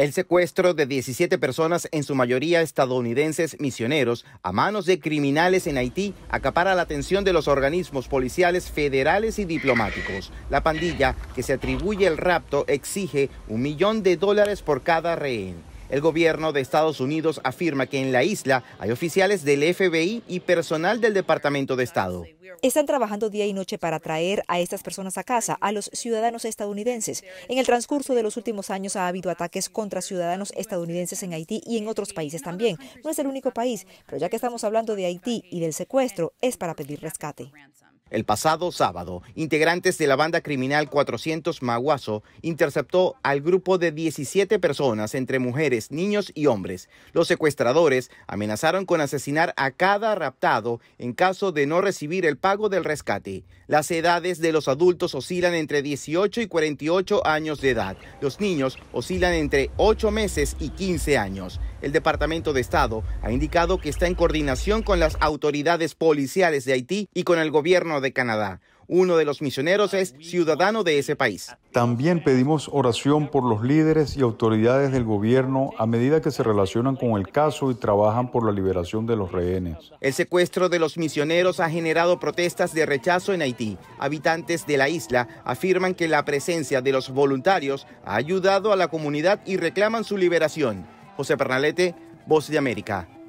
El secuestro de 17 personas, en su mayoría estadounidenses misioneros, a manos de criminales en Haití, acapara la atención de los organismos policiales federales y diplomáticos. La pandilla, que se atribuye el rapto, exige un millón de dólares por cada rehén. El gobierno de Estados Unidos afirma que en la isla hay oficiales del FBI y personal del Departamento de Estado. Están trabajando día y noche para traer a estas personas a casa, a los ciudadanos estadounidenses. En el transcurso de los últimos años ha habido ataques contra ciudadanos estadounidenses en Haití y en otros países también. No es el único país, pero ya que estamos hablando de Haití y del secuestro, es para pedir rescate. El pasado sábado, integrantes de la banda criminal 400 Maguazo interceptó al grupo de 17 personas entre mujeres, niños y hombres. Los secuestradores amenazaron con asesinar a cada raptado en caso de no recibir el pago del rescate. Las edades de los adultos oscilan entre 18 y 48 años de edad. Los niños oscilan entre 8 meses y 15 años. El Departamento de Estado ha indicado que está en coordinación con las autoridades policiales de Haití y con el gobierno de Canadá. Uno de los misioneros es ciudadano de ese país. También pedimos oración por los líderes y autoridades del gobierno a medida que se relacionan con el caso y trabajan por la liberación de los rehenes. El secuestro de los misioneros ha generado protestas de rechazo en Haití. Habitantes de la isla afirman que la presencia de los voluntarios ha ayudado a la comunidad y reclaman su liberación. José Pernalete, Voz de América.